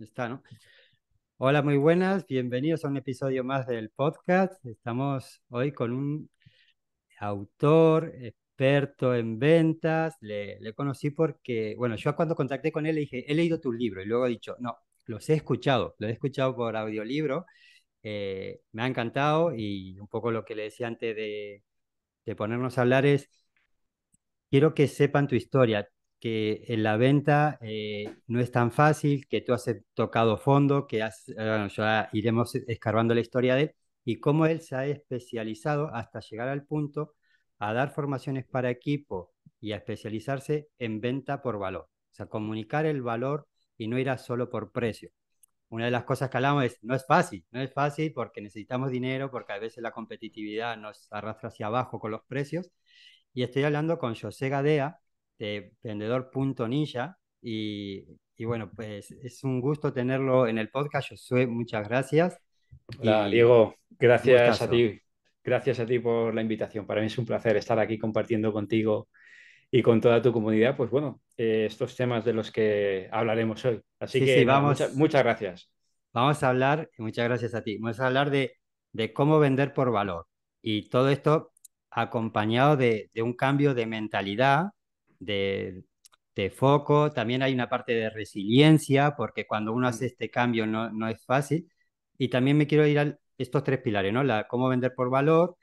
Está, ¿no? Hola, muy buenas. Bienvenidos a un episodio más del podcast. Estamos hoy con un autor, experto en ventas. Le, conocí porque, bueno, yo cuando contacté con él le dije, he leído tu libro y luego he dicho, no, los he escuchado, los he escuchado por audiolibro. Eh, me ha encantado y un poco lo que le decía antes de, de ponernos a hablar es, quiero que sepan tu historia que en la venta eh, no es tan fácil, que tú has tocado fondo, que eh, ya iremos escarbando la historia de él y cómo él se ha especializado hasta llegar al punto a dar formaciones para equipo y a especializarse en venta por valor, o sea, comunicar el valor y no ir a solo por precio. Una de las cosas que hablamos es, no es fácil, no es fácil porque necesitamos dinero, porque a veces la competitividad nos arrastra hacia abajo con los precios. Y estoy hablando con José Gadea, de este, vendedor.ninja. Y, y bueno, pues es un gusto tenerlo en el podcast, Josué, muchas gracias. Hola, Diego, gracias a ti. Gracias a ti por la invitación. Para mí es un placer estar aquí compartiendo contigo y con toda tu comunidad, pues bueno, eh, estos temas de los que hablaremos hoy. Así que vamos, muchas gracias. Vamos a hablar, muchas gracias a ti, vamos a hablar de, cómo vender por valor. Y todo esto acompañado de, de un cambio de mentalidad de, de, foco, también hay una parte de resiliencia, porque cuando uno hace mm. este cambio no, es fácil. Y también me quiero ir a estos tres pilares, ¿no? La, cómo vender por valor,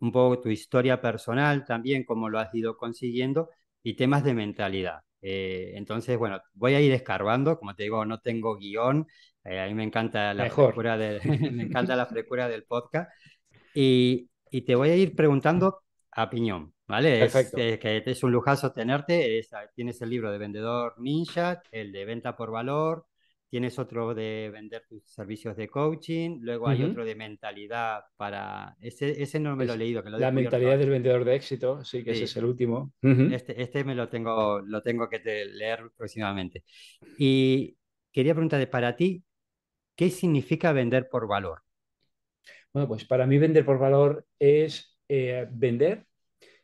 un poco tu historia personal también, cómo lo has ido consiguiendo, y temas de mentalidad. Eh, entonces, bueno, voy a ir escarbando, como te digo, no tengo guión, eh, a mí me encanta la, frecura del, me encanta la frescura del podcast, y, y, te voy a ir preguntando a piñón, ¿Vale? Es, eh, que es un lujazo tenerte. Ah, tienes el libro de Vendedor Ninja, el de Venta por Valor, tienes otro de Vender tus servicios de coaching, luego hay otro de Mentalidad para... Ese, no me lo he leído. la mentalidad del vendedor de éxito, sí, que ese es el último. Este, este, me lo tengo, lo tengo que leer próximamente. Y quería preguntarte para ti, ¿qué significa vender por valor? Bueno, pues para mí vender por valor es eh, vender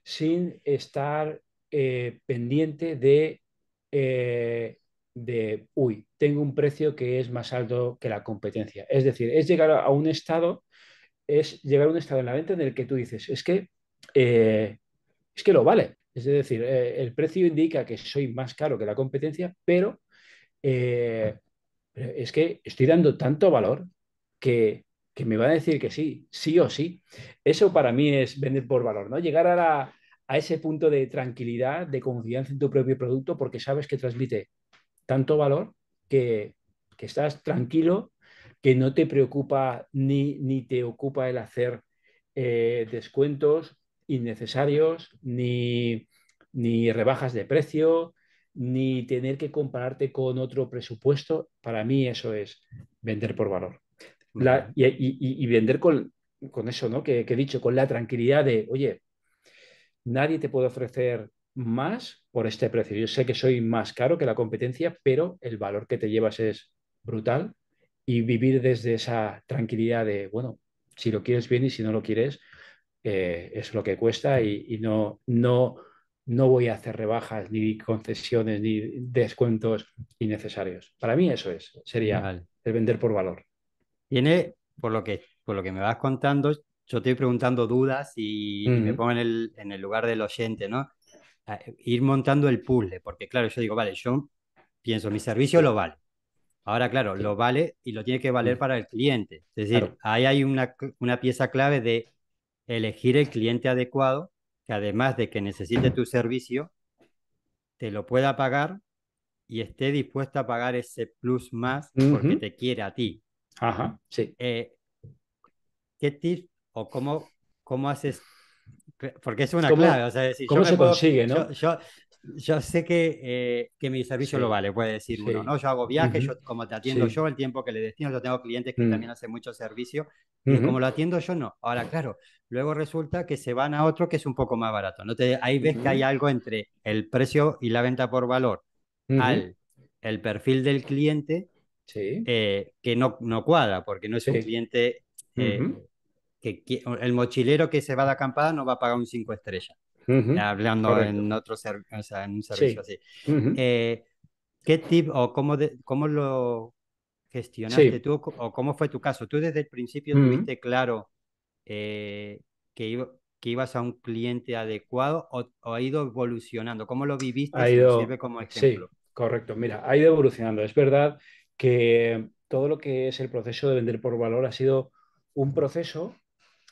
sin estar eh, pendiente de, eh, de, uy, tengo un precio que es más alto que la competencia. Es decir, es llegar a un estado, es llegar a un estado en la venta en el que tú dices, es que, eh, es que lo vale. Es decir, el precio indica que soy más caro que la competencia, pero es que estoy dando tanto valor que que me va a decir que sí, sí o sí. Eso para mí es vender por valor, ¿no? Llegar a, ese punto de tranquilidad, de confianza en tu propio producto, porque sabes que transmite tanto valor que, estás tranquilo, que no te preocupa ni, te ocupa el hacer eh, descuentos innecesarios, ni rebajas de precio, ni tener que compararte con otro presupuesto. Para mí eso es vender por valor y, vender con, con eso, Que, he dicho, con la tranquilidad de, oye, nadie te puede ofrecer más por este precio. Yo sé que soy más caro que la competencia, pero el valor que te llevas es brutal y vivir desde esa tranquilidad de, bueno, si lo quieres bien y si no lo quieres, eh, es lo que cuesta y, no, no, no voy a hacer rebajas, ni concesiones, ni descuentos innecesarios. Para mí eso es, sería el vender por valor. Tiene, por lo que, por lo que me vas contando, yo te estoy preguntando dudas y, me pongo en el, en el lugar del oyente, ¿no? Eh, ir montando el puzzle, porque claro, yo digo, vale, yo pienso, mi servicio lo vale. Ahora, claro, lo vale y lo tiene que valer mm. para el cliente. Es decir, ahí hay una, una pieza clave de elegir el cliente adecuado, que además de que necesite tu servicio, te lo pueda pagar y esté dispuesto a pagar ese plus más porque te quiere a ti. Ajá. Sí. Eh, ¿Qué tip o cómo, cómo haces? Porque es una clave. O sea, si ¿Cómo se consigue, no? Yo, yo, sé que, eh, que mi servicio lo vale, puede decir ¿no? Yo hago viajes, yo como te atiendo yo, el tiempo que le destino, yo tengo clientes que mm. también hacen mucho servicio, y como lo atiendo yo, no. Ahora, claro, luego resulta que se van a otro que es un poco más barato, ¿no? Te, ahí ves que hay algo entre el precio y la venta por valor, al el perfil del cliente eh, que no, no cuadra, porque no es un cliente eh, que, el mochilero que se va de acampada no va a pagar un 5 estrellas, eh, hablando en otro en un servicio así. ¿Qué tip o cómo, cómo lo gestionaste tú o cómo fue tu caso? ¿Tú desde el principio tuviste claro que, que ibas a un cliente adecuado o, ha ido evolucionando? ¿Cómo lo viviste? Ha ido, como ejemplo. correcto. Mira, ha ido evolucionando. Es verdad que todo lo que es el proceso de vender por valor ha sido un proceso,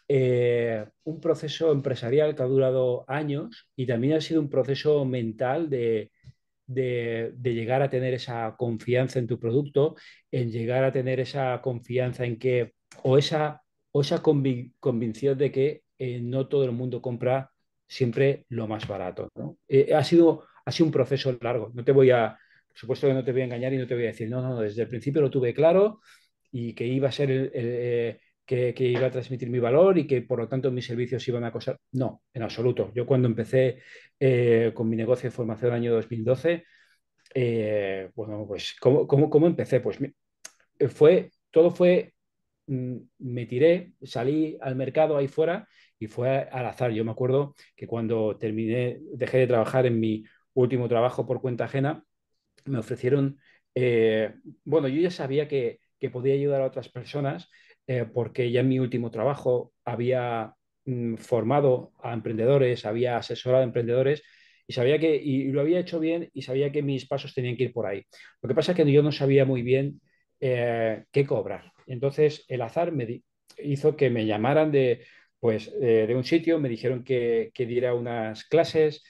eh, un proceso empresarial que ha durado años y también ha sido un proceso mental de, llegar a tener esa confianza en tu producto, en llegar a tener esa confianza en que, o esa, o esa convicción de que eh, no todo el mundo compra siempre lo más barato. Eh, ha, sido, ha sido un proceso largo, no te voy a, supuesto que no te voy a engañar y no te voy a decir, no, no, desde el principio lo tuve claro y que iba a ser el, eh, que, iba a transmitir mi valor y que por lo tanto mis servicios iban a costar. No, en absoluto. Yo cuando empecé eh, con mi negocio de formación en el año 2012, eh, bueno, pues ¿cómo, cómo, empecé? Pues fue, todo fue, mm, me tiré, salí al mercado ahí fuera y fue al azar. Yo me acuerdo que cuando terminé, dejé de trabajar en mi último trabajo por cuenta ajena, me ofrecieron, eh, bueno, yo ya sabía que, podía ayudar a otras personas eh, porque ya en mi último trabajo había mm, formado a emprendedores, había asesorado a emprendedores y sabía que lo había hecho bien y sabía que mis pasos tenían que ir por ahí. Lo que pasa es que yo no sabía muy bien eh, qué cobrar. Entonces el azar me hizo que me llamaran de, pues, de un sitio, me dijeron que, que diera unas clases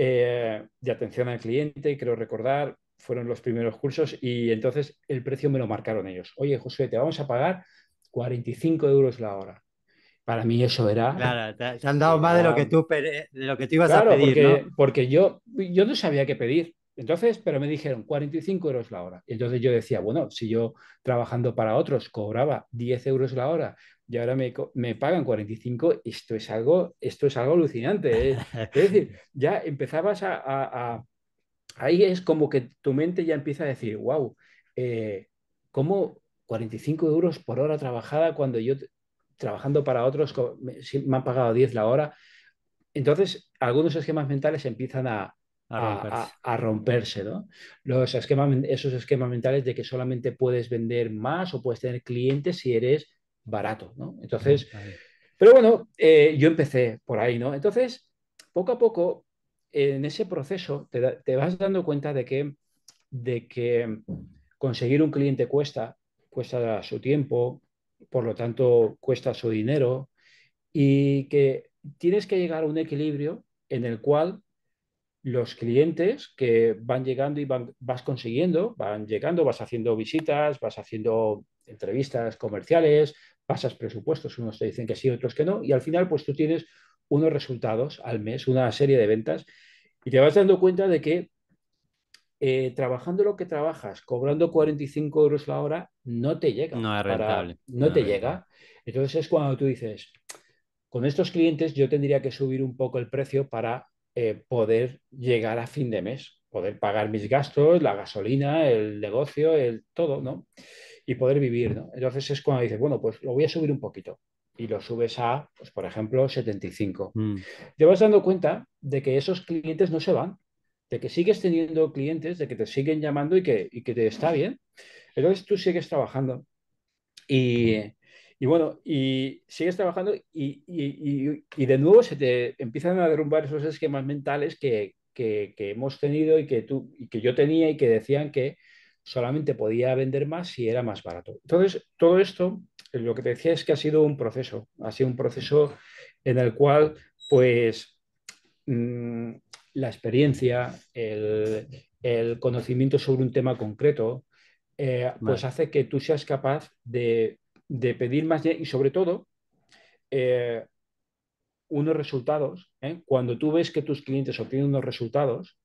eh, de atención al cliente, creo recordar, fueron los primeros cursos y entonces el precio me lo marcaron ellos. Oye, José, te vamos a pagar 45 euros la hora. Para mí eso era... Claro, te han dado más de lo que tú, lo que ibas a pedir, porque, ¿no? porque yo, yo no sabía qué pedir. Entonces, pero me dijeron 45 euros la hora. Entonces yo decía, bueno, si yo trabajando para otros cobraba 10 euros la hora, y ahora me, pagan 45, esto es algo, esto es algo alucinante. ¿eh? Es decir, ya empezabas a, Ahí es como que tu mente ya empieza a decir, wow, eh, ¿cómo 45 euros por hora trabajada cuando yo trabajando para otros me, han pagado 10 la hora? Entonces, algunos esquemas mentales empiezan a, a, romperse, ¿no? Los esquemas, esos esquemas mentales de que solamente puedes vender más o puedes tener clientes si eres barato, ¿no? Entonces, pero bueno, eh, yo empecé por ahí, ¿no? Entonces, poco a poco, en ese proceso, te, vas dando cuenta de que, de que conseguir un cliente cuesta, cuesta su tiempo, por lo tanto, cuesta su dinero y que tienes que llegar a un equilibrio en el cual los clientes que van llegando y vas consiguiendo, van llegando, vas haciendo visitas, vas haciendo entrevistas comerciales, pasas presupuestos, unos te dicen que sí, otros que no, y al final pues tú tienes unos resultados al mes, una serie de ventas, y te vas dando cuenta de que eh, trabajando lo que trabajas, cobrando 45 euros la hora, no te llega. No es rentable. no, te llega. Entonces es cuando tú dices, con estos clientes yo tendría que subir un poco el precio para eh, poder llegar a fin de mes, poder pagar mis gastos, la gasolina, el negocio, el todo, ¿no? y poder vivir. ¿no? Entonces es cuando dices, bueno, pues lo voy a subir un poquito y lo subes a, pues, por ejemplo, 75. Mm. Te vas dando cuenta de que esos clientes no se van, de que sigues teniendo clientes, de que te siguen llamando y que, que te está bien. Entonces tú sigues trabajando y, y bueno, y sigues trabajando y, de nuevo se te empiezan a derrumbar esos esquemas mentales que, que, que hemos tenido y que, tú, y que yo tenía y que decían que solamente podía vender más si era más barato. Entonces, todo esto, eh, lo que te decía es que ha sido un proceso, ha sido un proceso en el cual, pues, mm, la experiencia, el, conocimiento sobre un tema concreto, eh, pues hace que tú seas capaz de, pedir más y sobre todo eh, unos resultados. Cuando tú ves que tus clientes obtienen unos resultados,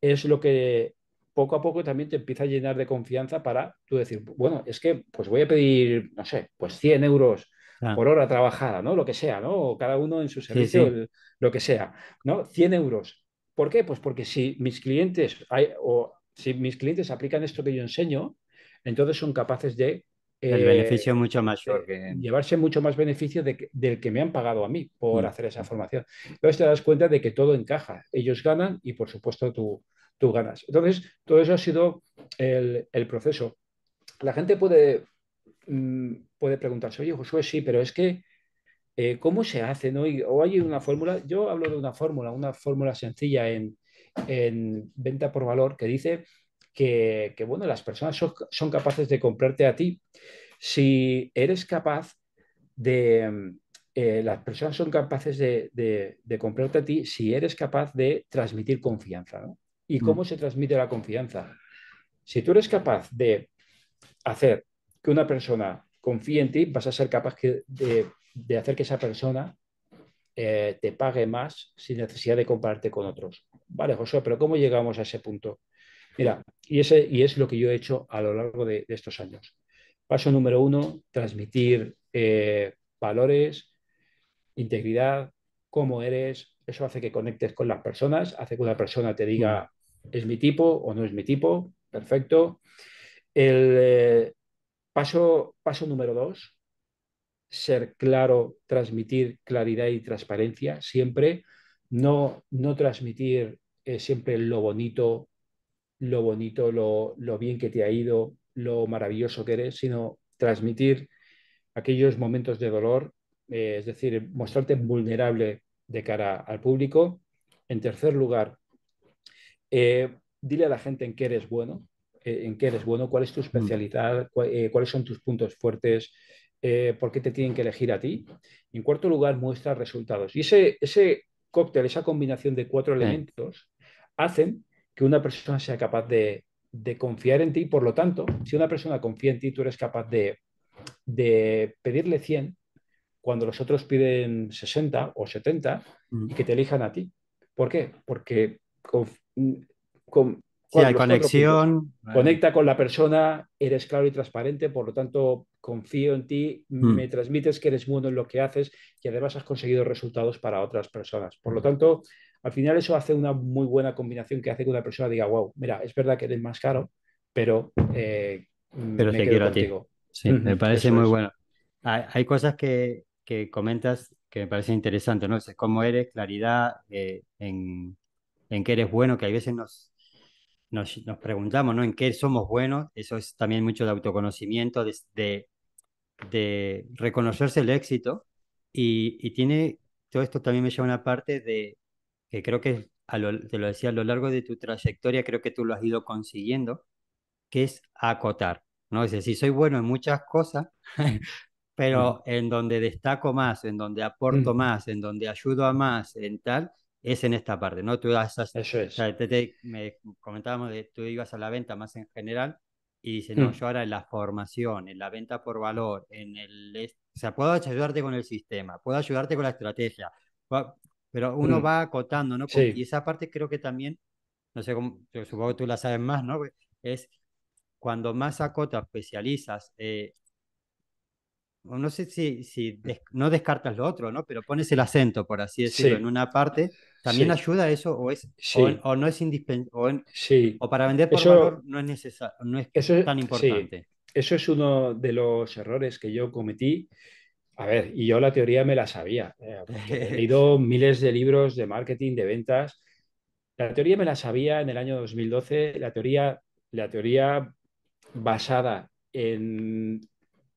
es lo que poco a poco también te empieza a llenar de confianza para tú decir, bueno, es que pues voy a pedir, no sé, pues 100 euros ah. por hora trabajada, ¿no? Lo que sea, ¿no? O cada uno en su servicio, lo que sea, ¿no? 100 euros. ¿Por qué? Pues porque si mis clientes, hay, o si mis clientes aplican esto que yo enseño, entonces son capaces de... Eh, beneficio mucho Llevarse mucho más beneficio del que me han pagado a mí por mm. hacer esa formación. Entonces te das cuenta de que todo encaja. Ellos ganan y, por supuesto, tú, tú ganas. Entonces, todo eso ha sido el, proceso. La gente puede, mm, puede preguntarse, oye, Josué, sí, pero es que, eh, ¿cómo se hace? No? ¿O hay una fórmula? Yo hablo de una fórmula, una fórmula sencilla en, venta por valor que dice que, bueno, las personas son, capaces de comprarte a ti si eres capaz de... Eh, las personas son capaces de, de comprarte a ti si eres capaz de transmitir confianza. ¿no? y mm. cómo se transmite la confianza. Si tú eres capaz de hacer que una persona confíe en ti, vas a ser capaz de, hacer que esa persona eh, te pague más sin necesidad de compararte con otros. Vale, José, pero ¿cómo llegamos a ese punto? Mira, y, ese, y es lo que yo he hecho a lo largo de, estos años. Paso número uno, transmitir eh, valores, integridad, cómo eres. Eso hace que conectes con las personas, hace que una persona te diga es mi tipo o no es mi tipo, perfecto. El eh, paso, paso número dos, ser claro, transmitir claridad y transparencia siempre, no, no transmitir eh, siempre lo bonito, lo bonito, lo, bien que te ha ido, lo maravilloso que eres, sino transmitir aquellos momentos de dolor, eh, es decir, mostrarte vulnerable de cara al público. En tercer lugar, eh, dile a la gente en qué eres bueno, eh, en qué eres bueno, cuál es tu especialidad, eh, cuáles son tus puntos fuertes, por qué te tienen que elegir a ti. Y en cuarto lugar, muestra resultados. Y ese, ese cóctel, esa combinación de cuatro elementos, hacen que una persona sea capaz de, confiar en ti. Por lo tanto, si una persona confía en ti, tú eres capaz de, de pedirle 100 cuando los otros piden 60 o 70 y que te elijan a ti. ¿Por qué? Porque Mm, con, conexión. Conecta con la persona, eres claro y transparente, por lo tanto, confío en ti, mm. me transmites que eres bueno en lo que haces y además has conseguido resultados para otras personas. Por lo mm. tanto, al final eso hace una muy buena combinación que hace que una persona diga, wow, mira, es verdad que eres más caro, pero, eh, pero te quiero A ti. Sí, me parece muy bueno. Hay, cosas que, comentas que me parece interesante, ¿no? eres, claridad eh, en en qué eres bueno, que a veces nos, nos, preguntamos, ¿no? En qué somos buenos, eso es también mucho de autoconocimiento, de, de, reconocerse el éxito y, tiene, todo esto también me lleva a una parte de, que creo que te lo decía, a lo largo de tu trayectoria creo que tú lo has ido consiguiendo, que es acotar, ¿no? Es decir, soy bueno en muchas cosas, pero mm. en donde destaco más, en donde aporto mm. más, en donde ayudo a más, en tal, es en esta parte, ¿no? Tú vas O sea, me comentábamos de tú ibas a la venta más en general y dice, no, hmm. yo ahora en la formación, en la venta por valor, en el... O sea, puedo ayudarte con el sistema, puedo ayudarte con la estrategia, pero uno hmm. va acotando, ¿no? Y esa parte creo que también, no sé, cómo, supongo que tú la sabes más, ¿no? Es cuando más acotas, especializas, eh, no sé si, mm. no descartas lo otro, ¿no? Pero pones el acento, por así decirlo, en una parte. ¿También ayuda eso o, es, o, no es indispensable? O, para vender por eso, no es necesario, no es tan importante. Eso es uno de los errores que yo cometí. A ver, y yo la teoría me la sabía. Eh, he leído miles de libros de marketing, de ventas. La teoría me la sabía en el año 2012. La teoría, la teoría basada en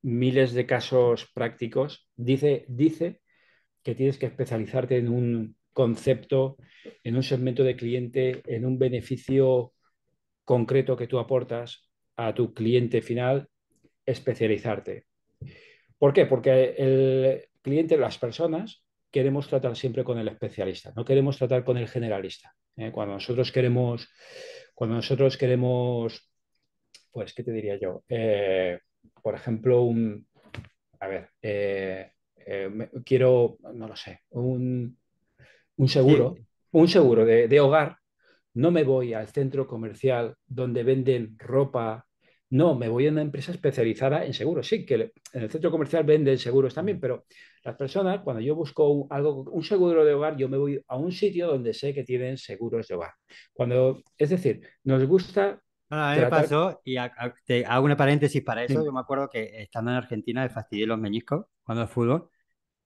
miles de casos prácticos, dice, dice que tienes que especializarte en un concepto, en un segmento de cliente, en un beneficio concreto que tú aportas a tu cliente final, especializarte. ¿Por qué? Porque el cliente, las personas, queremos tratar siempre con el especialista, no queremos tratar con el generalista. ¿eh? Cuando nosotros queremos, cuando nosotros queremos, pues, ¿qué te diría yo? Eh, por ejemplo, un, a ver, eh, eh, quiero, no lo sé, un, seguro, un seguro de, hogar, no me voy al centro comercial donde venden ropa, no, me voy a una empresa especializada en seguros. Sí, que en el centro comercial venden seguros también, pero las personas, cuando yo busco un, algo, un seguro de hogar, yo me voy a un sitio donde sé que tienen seguros de hogar. Cuando, es decir, nos gusta a mí me pasó, y hago una paréntesis para eso, yo me acuerdo que estando en Argentina me fastidié los meñiscos cuando el fútbol,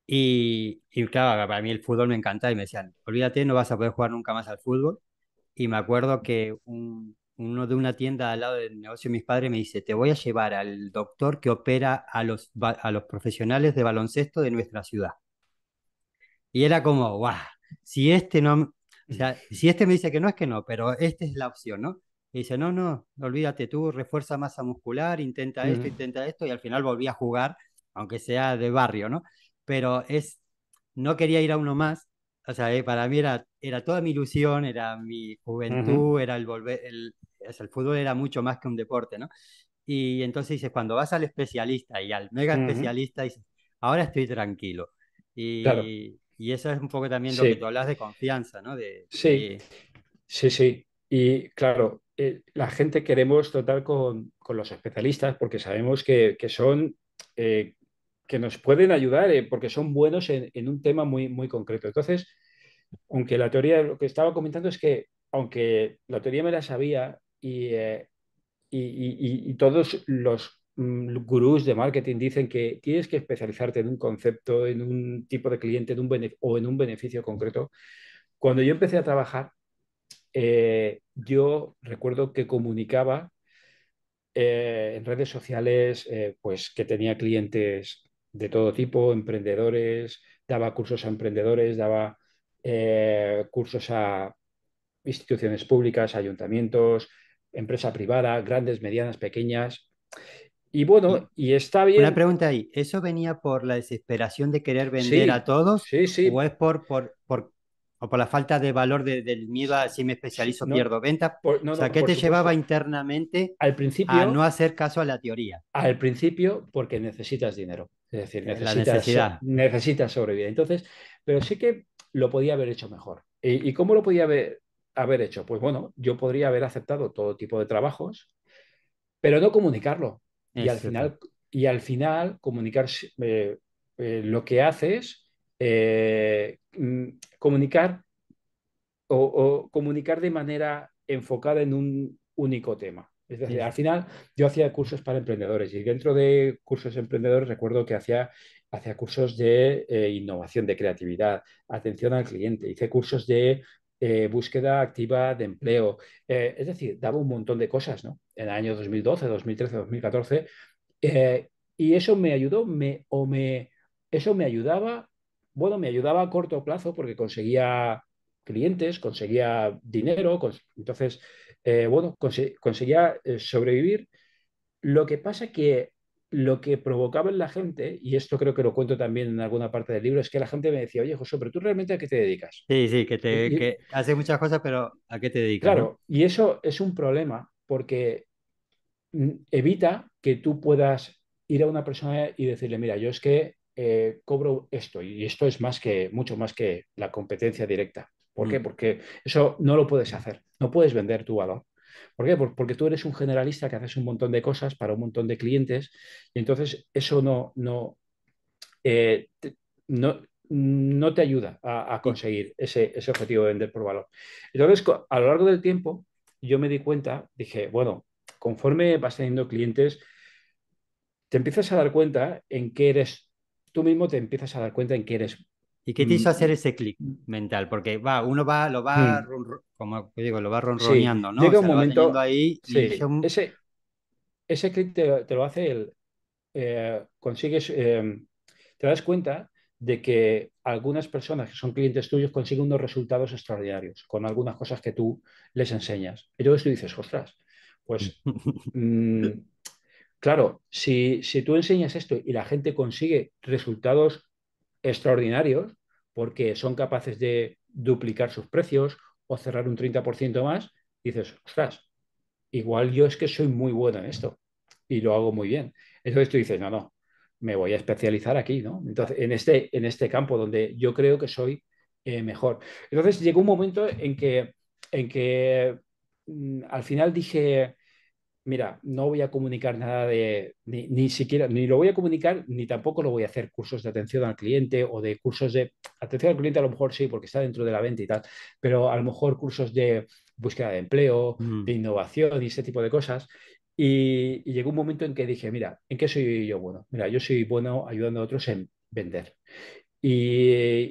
y, claro, para mí el fútbol me encantaba, y me decían, olvídate, no vas a poder jugar nunca más al fútbol, y me acuerdo que uno de una tienda al lado del negocio de mis padres me dice, te voy a llevar al doctor que opera a los, a los profesionales de baloncesto de nuestra ciudad. Y era como, guau, si este no, o sea, si este me dice que no es que no, pero esta es la opción, ¿no? Y dice, no, no, olvídate tú, refuerza masa muscular, intenta esto, intenta esto, y al final volví a jugar, aunque sea de barrio, ¿no? Pero es, no quería ir a uno más, o sea, eh, para mí era, era toda mi ilusión, era mi juventud, era el volver, el, el fútbol era mucho más que un deporte, ¿no? Y entonces dices, cuando vas al especialista y al mega especialista, dices, ahora estoy tranquilo. Y, y eso es un poco también lo que tú hablas de confianza, ¿no? De, sí, sí, sí. Y claro, eh, la gente queremos tratar con, los especialistas porque sabemos que, son, eh, que nos pueden ayudar eh, porque son buenos en, un tema muy, muy concreto. Entonces, aunque la teoría, lo que estaba comentando es que, aunque la teoría me la sabía y, todos los mm, gurús de marketing dicen que tienes que especializarte en un concepto, en un tipo de cliente en un o en un beneficio concreto. Cuando yo empecé a trabajar, eh, yo recuerdo que comunicaba eh, en redes sociales eh, pues que tenía clientes de todo tipo, emprendedores, daba cursos a emprendedores, daba cursos a instituciones públicas, ayuntamientos, empresa privada, grandes, medianas, pequeñas. Y bueno, y está bien. Una pregunta ahí, ¿eso venía por la desesperación de querer vender a todos? Sí, sí. ¿O es por, por, por o por la falta de valor del miedo a si me especializo no, pierdo venta. o sea, ¿qué te llevaba internamente al principio, a no hacer caso a la teoría? Al principio, porque necesitas dinero. Es decir, necesitas, necesitas sobrevivir. Entonces, pero sí que lo podía haber hecho mejor. ¿Y, cómo lo podía haber, haber hecho? Pues bueno, yo podría haber aceptado todo tipo de trabajos, pero no comunicarlo. y al, final, y al final, comunicar eh, eh, lo que haces eh, mm, comunicar o, comunicar de manera enfocada en un único tema. Es decir, al final yo hacía cursos para emprendedores y dentro de cursos emprendedores recuerdo que hacía, cursos de eh, innovación, de creatividad, atención al cliente, hice cursos de eh, búsqueda activa de empleo. es decir, daba un montón de cosas, ¿no? En el año 2012, 2013, 2014. y eso me ayudó, me, o me, eso me ayudaba bueno, me ayudaba a corto plazo porque conseguía clientes, conseguía dinero, entonces, eh, bueno, conseguía eh, sobrevivir. Lo que pasa que lo que provocaba en la gente, y esto creo que lo cuento también en alguna parte del libro, es que la gente me decía, oye, José, pero tú realmente a qué te dedicas. Sí, sí, que, te, haces muchas cosas, pero ¿a qué te dedicas? Claro, y eso es un problema porque evita que tú puedas ir a una persona y decirle, mira, yo es que eh, cobro esto y esto es más que mucho más que la competencia directa. ¿Por qué? Mm. Porque eso no lo puedes hacer, no puedes vender tu valor. ¿Por qué? Porque tú eres un generalista que haces un montón de cosas para un montón de clientes y entonces eso no, no, eh, te, no, te ayuda a, conseguir ese, ese, objetivo de vender por valor. Entonces, a lo largo del tiempo, yo me di cuenta, dije, bueno, conforme vas teniendo clientes, te empiezas a dar cuenta en qué eres tú mismo te empiezas a dar cuenta en qué eres. ¿Y qué te hizo mm. hacer ese clic mental? Porque va, uno va, lo va, mm. como lo va ronroneando, ¿no? Llega un momento ahí. Ese, ese clic te, lo hace el. Eh, consigues. Em, te das cuenta de que algunas personas que son clientes tuyos consiguen unos resultados extraordinarios con algunas cosas que tú les enseñas. Y luego tú dices, ostras, pues. Mm, Claro, si, tú enseñas esto y la gente consigue resultados extraordinarios, porque son capaces de duplicar sus precios o cerrar un 30% más, dices, ostras, igual yo es que soy muy bueno en esto y lo hago muy bien. Entonces tú dices, no, no, me voy a especializar aquí, ¿no? Entonces, en este, en este campo donde yo creo que soy eh, mejor. Entonces llegó un momento en que, en que mm, al final dije, mira, no voy a comunicar nada de, ni, siquiera, ni lo voy a comunicar, ni tampoco lo voy a hacer cursos de atención al cliente o de cursos de atención al cliente, a lo mejor sí, porque está dentro de la venta y tal, pero a lo mejor cursos de búsqueda de empleo, mm. de innovación y ese tipo de cosas. Y, llegó un momento en que dije, mira, ¿en qué soy yo bueno? Mira, yo soy bueno ayudando a otros en vender. Y,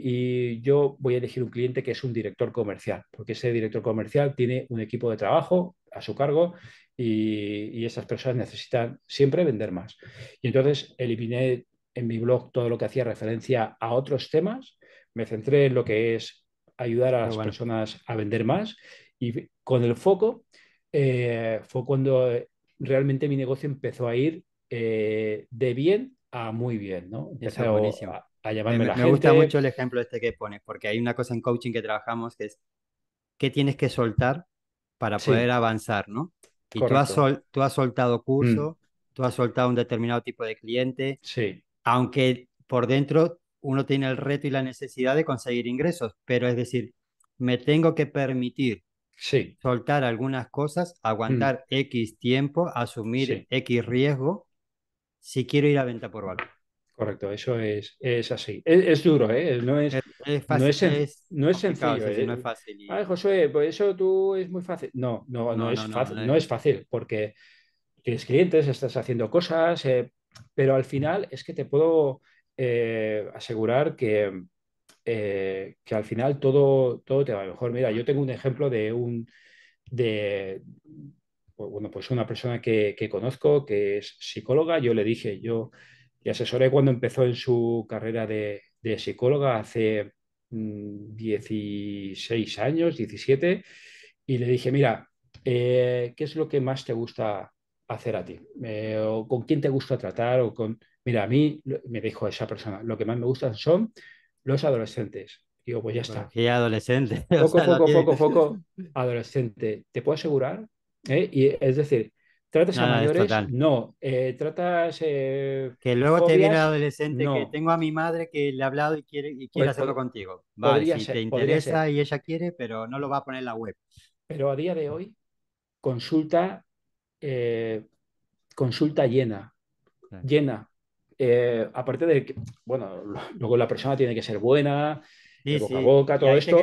y, yo voy a elegir un cliente que es un director comercial, porque ese director comercial tiene un equipo de trabajo a su cargo y, esas personas necesitan siempre vender más. Y entonces eliminé en mi blog todo lo que hacía referencia a otros temas, me centré en lo que es ayudar a las personas a vender más y con el foco eh, fue cuando eh, realmente mi negocio empezó a ir eh, de bien a muy bien, Empezó a, llamarme me, gente me gusta mucho el ejemplo este que pones, porque hay una cosa en coaching que trabajamos que es qué tienes que soltar para poder avanzar, ¿no? Y tú has, soltado curso, mm. tú has soltado un determinado tipo de cliente, sí. aunque por dentro uno tiene el reto y la necesidad de conseguir ingresos, pero es decir, me tengo que permitir sí. soltar algunas cosas, aguantar mm. X tiempo, asumir X riesgo si quiero ir a venta por valor correcto, eso es, así. Es, duro, ¿eh? No es, no es, sencillo. José, no ¿eh? fácil. pues eso tú es muy fácil. No, no, no, es fácil, no, es fácil, porque tienes clientes, estás haciendo cosas, eh, pero al final es que te puedo eh, asegurar que, que al final todo, todo te va mejor. Mira, yo tengo un ejemplo de un de bueno, pues una persona que conozco que es psicóloga, yo le dije, yo y asesoré cuando empezó en su carrera de, psicóloga hace 16 mm, años, 17, y le dije, mira, eh, ¿qué es lo que más te gusta hacer a ti? Eh, con quién te gusta tratar? O con... Mira, a mí, me dijo esa persona, lo que más me gustan son los adolescentes. Digo, pues ya está. ¿Qué adolescente? Poco, poco, poco, poco, adolescente. Te puedo asegurar, ¿Eh? y es decir, Tratas a mayores, no. Eh, tratas. Eh, que luego te viene el adolescente que tengo a mi madre que le ha hablado y quiere, quiere pues hacerlo contigo. si te interesa y ella quiere, pero no lo va a poner en la web. Pero a día de hoy, consulta, eh, consulta llena. Llena. aparte de que, bueno, luego la persona tiene que ser buena, y boca a boca, todo esto.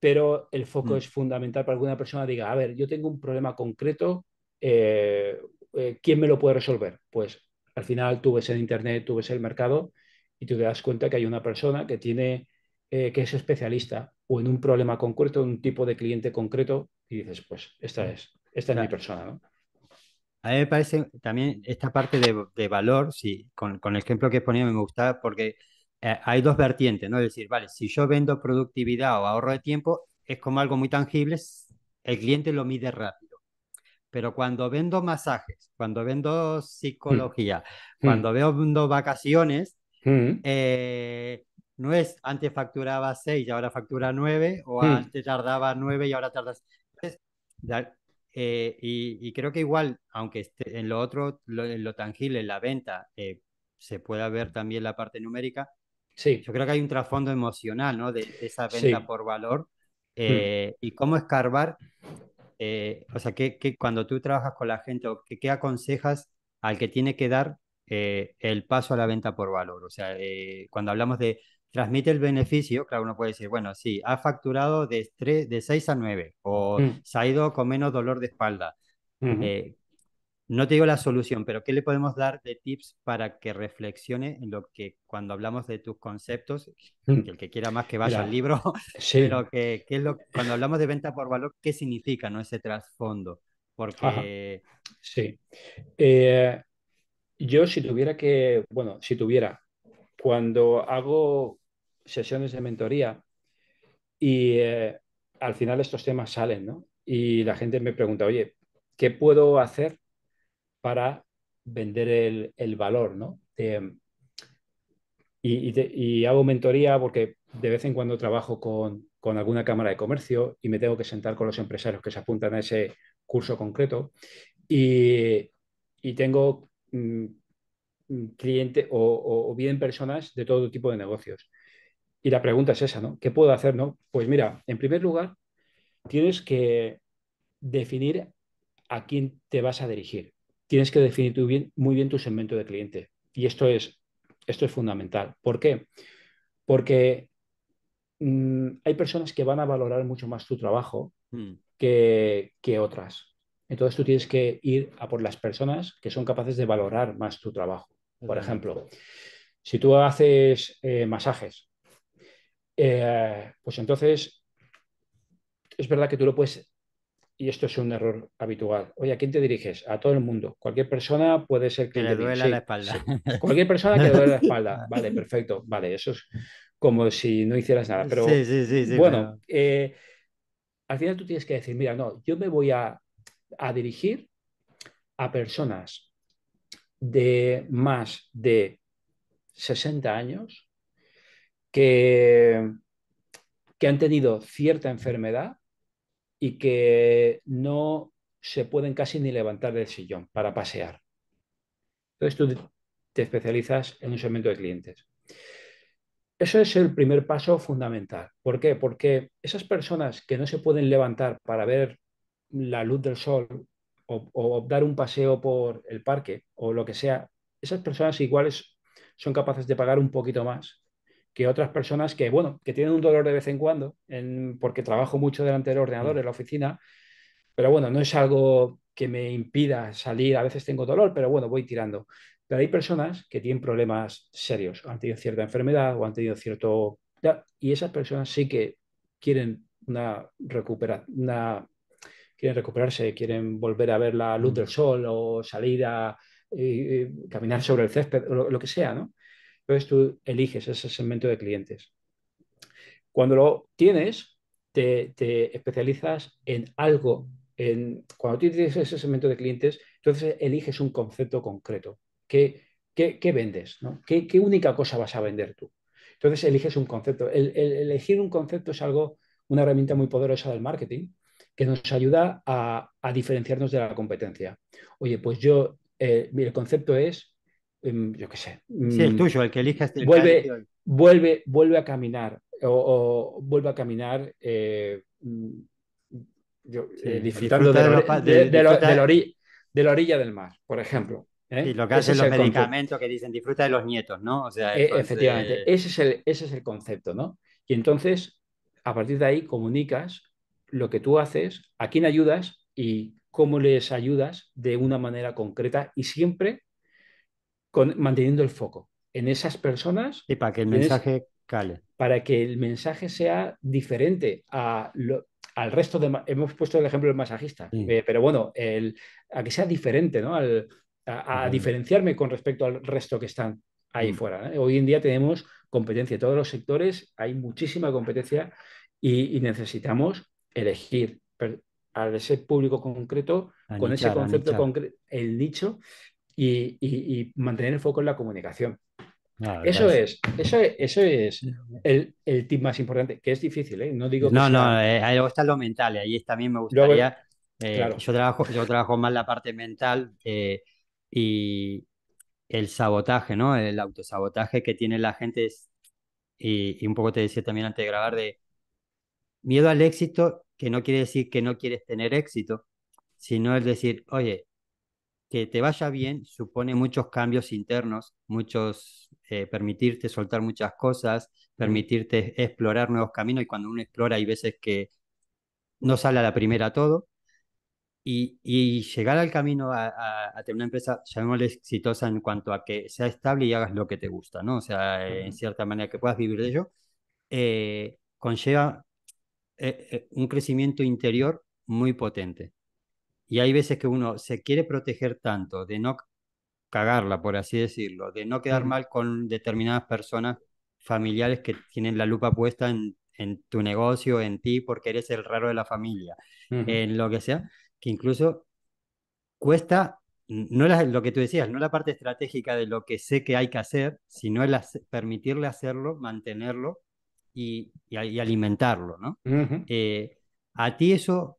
pero, el foco mm. es fundamental para que una persona diga, a ver, yo tengo un problema concreto eh, eh, ¿quién me lo puede resolver? Pues al final tú ves el Internet, tú ves el mercado y tú te das cuenta que hay una persona que tiene eh, que es especialista o en un problema concreto, un tipo de cliente concreto y dices, pues esta mm. es, esta es mi persona, A mí me parece también esta parte de, valor, con, el ejemplo que he ponido me gusta porque hay dos vertientes, ¿no? Es decir, vale, si yo vendo productividad o ahorro de tiempo, es como algo muy tangible, el cliente lo mide rápido pero cuando vendo masajes, cuando vendo mm. psicología, mm. cuando vendo vacaciones, mm. eh, no es antes facturaba seis y ahora factura nueve o antes tardaba nueve y ahora tardas. Eh, y, creo que igual, aunque esté en lo otro, lo, en lo tangible, en la venta, eh, se pueda ver también la parte numérica. Sí. Yo creo que hay un trasfondo emocional, ¿no? De, esa venta por valor y cómo escarbar eh, o sea, que cuando tú trabajas con la gente, ¿qué, aconsejas al que tiene que dar eh, el paso a la venta por valor? O sea, eh, cuando hablamos de transmite el beneficio, claro, uno puede decir, bueno, sí, ha facturado de, de 6 a 9 o mm. se ha ido con menos dolor de espalda. No te digo la solución, pero ¿qué le podemos dar de tips para que reflexione en lo que cuando hablamos de tus conceptos, hmm. el que quiera más que vaya al libro, pero que, lo, cuando hablamos de venta por valor, ¿qué significa no ese trasfondo? Porque... Sí. Eh, yo si tuviera que, bueno, si tuviera, cuando hago sesiones de mentoría y eh, al final estos temas salen, ¿no? Y la gente me pregunta, oye, ¿qué puedo hacer para vender el, valor, ¿no? y, hago mentoría porque de vez en cuando trabajo con, alguna cámara de comercio y me tengo que sentar con los empresarios que se apuntan a ese curso concreto. Y, tengo mm, mm, clientes o, bien personas de todo tipo de negocios. Y la pregunta es esa, ¿no? ¿Qué puedo hacer, no? Pues mira, en primer lugar, tienes que definir a quién te vas a dirigir tienes que definir muy bien tu segmento de cliente. Y esto es, fundamental. ¿Por qué? Porque mm, hay personas que van a valorar mucho más tu trabajo hmm. que, otras. Entonces tú tienes que ir a por las personas que son capaces de valorar más tu trabajo. Por ejemplo, si tú haces eh, masajes, eh, pues entonces es verdad que tú lo puedes y esto es un error habitual. Oye, ¿a quién te diriges? A todo el mundo. Cualquier persona puede ser que, le duele la espalda. Cualquier persona que le duele la espalda. Vale, perfecto. Vale, eso es como si no hicieras nada. Pero sí, bueno, eh, al final tú tienes que decir, mira, no, yo me voy a, dirigir a personas de más de 60 años que, que han tenido cierta enfermedad y que no se pueden casi ni levantar del sillón para pasear. Entonces tú te especializas en un segmento de clientes. Eso es el primer paso fundamental. ¿Por qué? Porque esas personas que no se pueden levantar para ver la luz del sol o, o dar un paseo por el parque o lo que sea, esas personas iguales son capaces de pagar un poquito más que otras personas que, bueno, que tienen un dolor de vez en cuando, porque trabajo mucho delante del ordenador, mm. en la oficina, pero bueno, no es algo que me impida salir, a veces tengo dolor, pero bueno, voy tirando. Pero hay personas que tienen problemas serios, han tenido cierta enfermedad o han tenido cierto... Y esas personas sí que quieren una quieren recuperarse, quieren volver a ver la luz mm. del sol o salir a eh, eh, caminar sobre el césped, lo que sea, ¿no? Entonces tú eliges ese segmento de clientes. Cuando lo tienes, te, especializas en algo. En, cuando tienes ese segmento de clientes, entonces eliges un concepto concreto. ¿Qué, qué, vendes? ¿Qué, única cosa vas a vender tú? Entonces eliges un concepto. El, elegir un concepto es algo, una herramienta muy poderosa del marketing que nos ayuda a, diferenciarnos de la competencia. Oye, pues yo, eh, el concepto es Em, yo qué sé. Sí, el mm, tuyo, el que elijas. vuelve, vuelve, vuelve a caminar o, vuelve a caminar disfrutando de, la, orilla, del mar, por ejemplo. Y ¿eh? lo que hacen los medicamentos que dicen disfruta de los nietos, ¿no? E, efectivamente, ese es, el, ese es el concepto, ¿no? Y entonces, a partir de ahí, comunicas lo que tú haces, a quién ayudas y cómo les ayudas de una manera concreta y siempre manteniendo el foco en esas personas. Y para que el mensaje cale. Para que el mensaje sea diferente al resto de... Hemos puesto el ejemplo del masajista, eh, pero bueno, el, a que sea diferente, ¿no? a, diferenciarme con respecto al resto que están ahí mm. fuera. ¿eh? Hoy en día tenemos competencia en todos los sectores, hay muchísima competencia y, necesitamos elegir al ese público concreto, con ese concepto concreto, el nicho, y, mantener el foco en la comunicación. Ah, eso, es, eso eso es el, el, tip más importante, que es difícil, ¿eh? No digo que No, no, eh, ahí está lo mental, ahí también me gustaría. Eh, yo, trabajo, yo trabajo más la parte mental eh, y el sabotaje, ¿no? El autosabotaje que tiene la gente es, y, un poco te decía también antes de grabar de miedo al éxito, que no quiere decir que no quieres tener éxito, sino es decir, oye, que te vaya bien supone muchos cambios internos, muchos eh, permitirte soltar muchas cosas, permitirte explorar nuevos caminos y cuando uno explora hay veces que no sale a la primera todo. Y, llegar al camino a, tener una empresa, llamémosle exitosa en cuanto a que sea estable y hagas lo que te gusta, ¿no? O sea, en cierta manera que puedas vivir de ello, eh, conlleva eh, un crecimiento interior muy potente. Y hay veces que uno se quiere proteger tanto de no cagarla, por así decirlo, de no quedar mal con determinadas personas familiares que tienen la lupa puesta en, tu negocio, en ti, porque eres el raro de la familia, en lo que sea, que incluso cuesta, no lo que tú decías, no la parte estratégica de lo que sé que hay que hacer, sino el permitirle hacerlo, mantenerlo y, alimentarlo, ¿no? Eh, a ti eso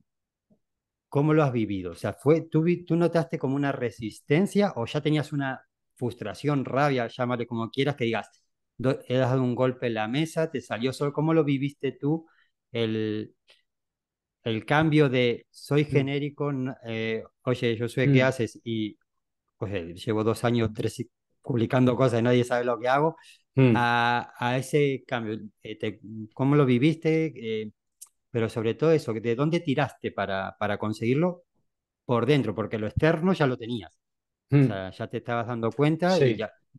¿Cómo lo has vivido? O sea, fue, tú, notaste como una resistencia o ya tenías una frustración, rabia, llámale como quieras, que digas, he dado un golpe en la mesa, te salió solo? ¿Cómo lo viviste tú el, el cambio de soy mm. genérico, eh, oye, yo sé qué mm. haces y pues, eh, llevo dos años, tres publicando cosas y nadie sabe lo que hago, mm. a, a, ese cambio? Eh, ¿Cómo lo viviste? pero sobre todo eso, ¿de dónde tiraste para, para conseguirlo? Por dentro, porque lo externo ya lo tenías. O mm. sea, ya te estabas dando cuenta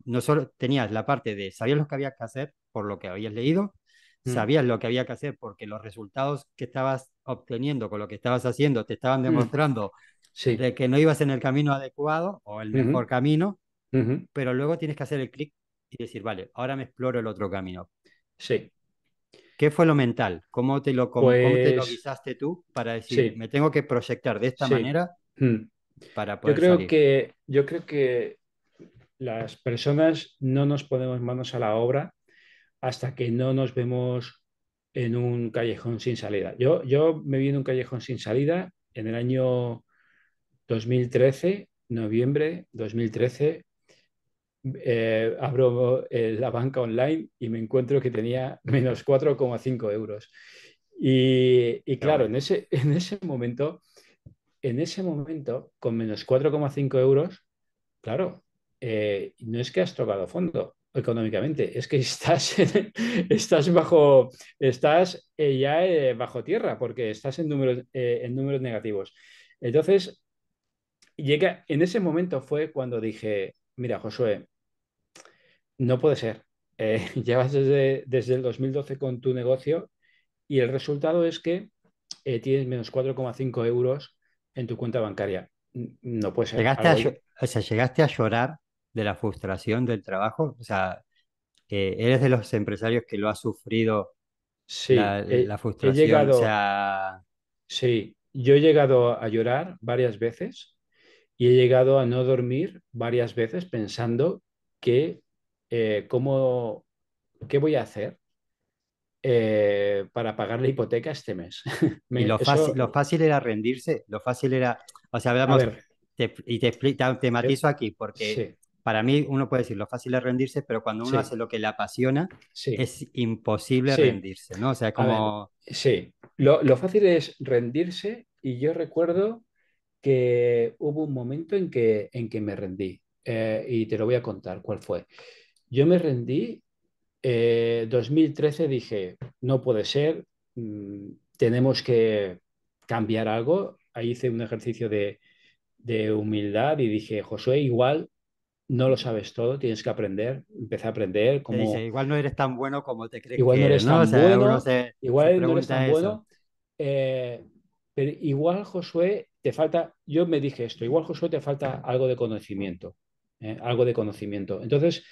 no solo tenías la parte de sabías lo que había que hacer por lo que habías leído, mm. sabías lo que había que hacer porque los resultados que estabas obteniendo con lo que estabas haciendo te estaban mm. demostrando de que no ibas en el camino adecuado o el mejor camino, pero luego tienes que hacer el clic y decir, vale, ahora me exploro el otro camino. Sí. ¿Qué fue lo mental? ¿Cómo te lo, cómo, pues tú para decir, me tengo que proyectar de esta manera hmm. para poder yo creo Que, yo creo que las personas no nos ponemos manos a la obra hasta que no nos vemos en un callejón sin salida. Yo, yo me vi en un callejón sin salida en el año 2013, noviembre 2013, eh, abro eh, la banca online y me encuentro que tenía menos 4,5 euros. Y, claro, en ese, en ese momento, en ese momento, con menos 4,5 euros, claro, eh, no es que has tocado fondo económicamente, es que estás, estás bajo, estás ya bajo tierra porque estás en números, en números negativos. Entonces, llega, en ese momento fue cuando dije, mira, Josué, no puede ser. Eh, llevas desde, desde el 2012 con tu negocio y el resultado es que eh, tienes menos 4,5 euros en tu cuenta bancaria. No puede ser. Llegaste a, o llegaste a llorar de la frustración del trabajo. O sea, eh, eres de los empresarios que lo ha sufrido sí, la, frustración. llegado... Sí, yo he llegado a llorar varias veces y he llegado a no dormir varias veces pensando que eh, qué voy a hacer eh, para pagar la hipoteca este mes. y lo, fácil, lo, fácil, era rendirse, lo fácil era, o sea, y te, matizo eh, aquí, porque para mí uno puede decir lo fácil es rendirse, pero cuando uno hace lo que le apasiona, es imposible rendirse, ¿no? O sea, como... sí, lo, fácil es rendirse y yo recuerdo que hubo un momento en que, en que me rendí y te lo voy a contar cuál fue. Yo me rendí, 2013 eh, dije, no puede ser, mm, tenemos que cambiar algo. Ahí hice un ejercicio de, humildad y dije, Josué, igual no lo sabes todo, tienes que aprender, empecé a aprender. igual no eres tan bueno como te crees. Igual que no eres, tan bueno. igual no eres tan bueno. Eh, pero igual, Josué, te falta, yo me dije esto, igual, Josué, te falta algo de conocimiento. Eh, algo de conocimiento. Entonces,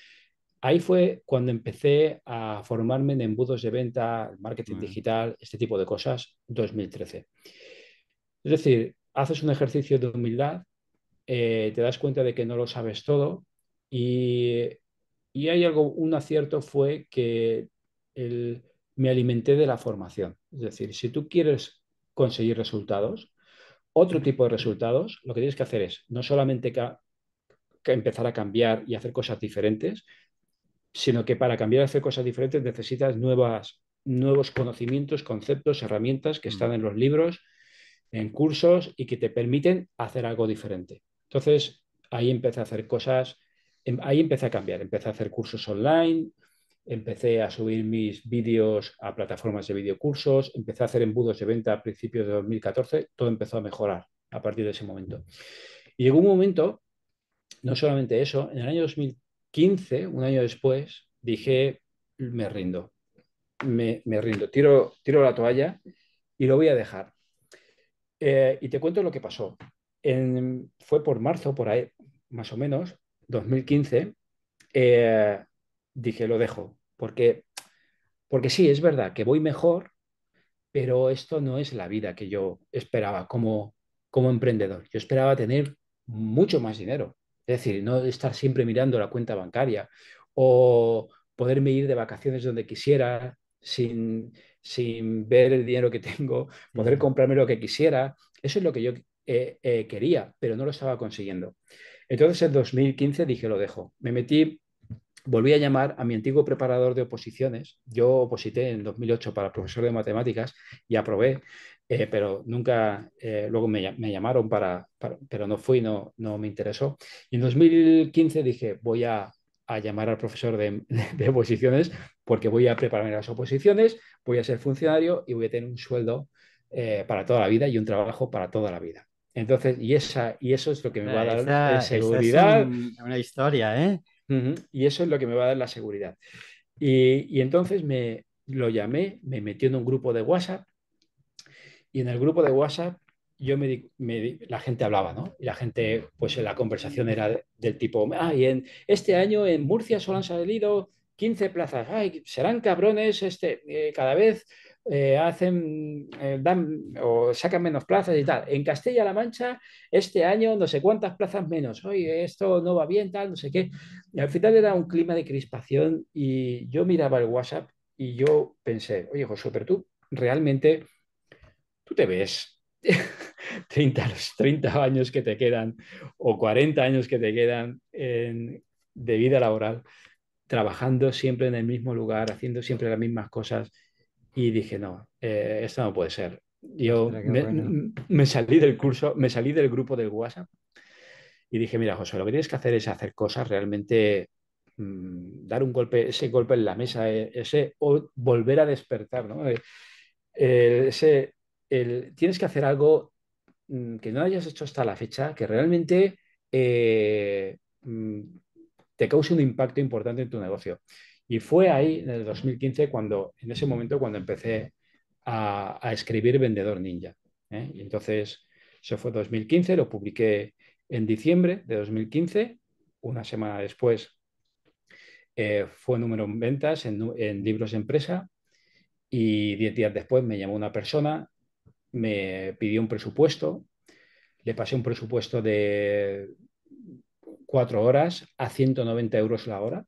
ahí fue cuando empecé a formarme en embudos de venta, marketing digital, este tipo de cosas, 2013. Es decir, haces un ejercicio de humildad, eh, te das cuenta de que no lo sabes todo y, hay algo, un acierto fue que me alimenté de la formación. Es decir, si tú quieres conseguir resultados, otro tipo de resultados, lo que tienes que hacer es no solamente que empezar a cambiar y hacer cosas diferentes, sino que para cambiar a hacer cosas diferentes necesitas nuevas, nuevos conocimientos, conceptos, herramientas que están en los libros, en cursos y que te permiten hacer algo diferente. Entonces, ahí empecé a hacer cosas, em, ahí empecé a cambiar, empecé a hacer cursos online, empecé a subir mis vídeos a plataformas de videocursos, empecé a hacer embudos de venta a principios de 2014, todo empezó a mejorar a partir de ese momento. Y llegó un momento, no solamente eso, en el año 2013. 15, un año después, dije, me rindo, me, rindo, tiro, tiro la toalla y lo voy a dejar. Eh, y te cuento lo que pasó. fue por marzo, por ahí, más o menos, 2015, eh, dije, lo dejo, porque, porque sí, es verdad que voy mejor, pero esto no es la vida que yo esperaba como, como emprendedor. Yo esperaba tener mucho más dinero, es decir, no estar siempre mirando la cuenta bancaria o poderme ir de vacaciones donde quisiera sin, ver el dinero que tengo, poder comprarme lo que quisiera. Eso es lo que yo eh, eh, quería, pero no lo estaba consiguiendo. Entonces en 2015 dije, lo dejo. Me metí, volví a llamar a mi antiguo preparador de oposiciones. Yo oposité en 2008 para profesor de matemáticas y aprobé. Eh, pero nunca, eh, luego me, llamaron para, pero no fui, no, no me interesó. Y en 2015 dije, voy a, a llamar al profesor de, oposiciones porque voy a prepararme las oposiciones, voy a ser funcionario y voy a tener un sueldo eh, para toda la vida y un trabajo para toda la vida. Entonces, y, esa, y eso es lo que me va a dar la seguridad. una historia, ¿eh? Y eso es lo que me va a dar la seguridad. Y, y entonces me lo llamé, me metió en un grupo de WhatsApp y en el grupo de WhatsApp yo me, la gente hablaba, ¿no? Y la gente, pues la conversación era del tipo, ah, y este año en Murcia solo han salido 15 plazas, ay, serán cabrones, este, eh, cada vez eh, hacen, eh, dan o sacan menos plazas y tal. En Castilla-La Mancha, este año no sé cuántas plazas menos, oye, esto no va bien, tal, no sé qué. al final era un clima de crispación y yo miraba el WhatsApp y yo pensé, oye, José, pero tú realmente tú te ves 30, los 30 años que te quedan o 40 años que te quedan de vida laboral, trabajando siempre en el mismo lugar, haciendo siempre las mismas cosas. Y dije, no, eh, esto no puede ser. Yo me, salí del curso, me salí del grupo del WhatsApp y dije, mira, José, lo que tienes que hacer es hacer cosas realmente, mm, dar un golpe, ese golpe en la mesa, e, ese, o volver a despertar, eh, ese tienes que hacer algo mm, que no hayas hecho hasta la fecha, que realmente eh, mm, te cause un impacto importante en tu negocio. Y fue ahí, en el 2015, cuando, en ese momento, cuando empecé a, escribir Vendedor Ninja. ¿eh? Y entonces, eso fue 2015, lo publiqué en diciembre de 2015, una semana después eh, fue número en ventas en, en libros de empresa y diez días después me llamó una persona me pidió un presupuesto, le pasé un presupuesto de cuatro horas a 190 euros la hora.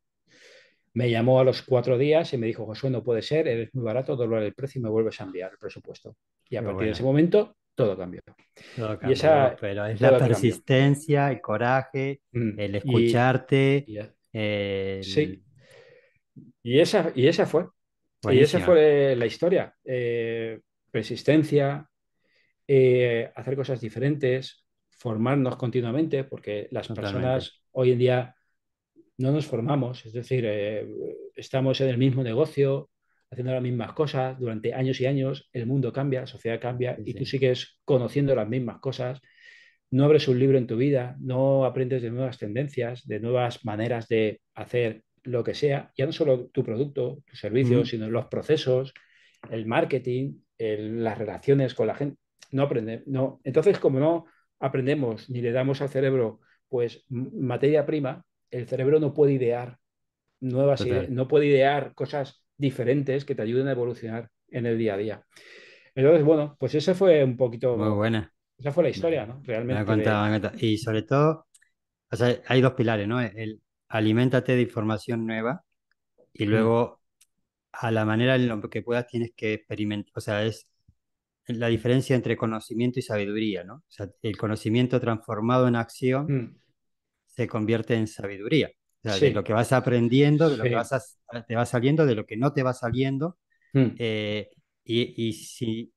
Me llamó a los cuatro días y me dijo, Josué, no puede ser, eres muy barato, doble el precio y me vuelves a enviar el presupuesto. Y a partir de ese momento, todo cambió. Todo pero es la persistencia, el coraje, mm, el escucharte. Eh, sí. Y esa, y esa fue. Y esa fue la historia. Eh, persistencia, eh, hacer cosas diferentes, formarnos continuamente, porque las personas hoy en día no nos formamos, es decir, eh, estamos en el mismo negocio, haciendo las mismas cosas durante años y años, el mundo cambia, la sociedad cambia y tú sigues conociendo las mismas cosas, no abres un libro en tu vida, no aprendes de nuevas tendencias, de nuevas maneras de hacer lo que sea, ya no solo tu producto, tu servicio sino los procesos, el marketing, las relaciones con la gente, no aprende, no. Entonces, como no aprendemos ni le damos al cerebro pues materia prima, el cerebro no puede idear nuevas ideas, no puede idear cosas diferentes que te ayuden a evolucionar en el día a día. Entonces, bueno, pues eso fue un poquito. Muy buena. Esa fue la historia, ¿no? Realmente. y sobre todo, hay dos pilares, ¿no? El, de información nueva y mm. luego a la manera en lo que puedas tienes que experimentar, o sea, es la diferencia entre conocimiento y sabiduría, ¿no? O sea, el conocimiento transformado en acción mm. se convierte en sabiduría. O sea, de lo que vas aprendiendo, de lo que vas te va saliendo, de lo que no te va saliendo. Mm. Eh, y, sí,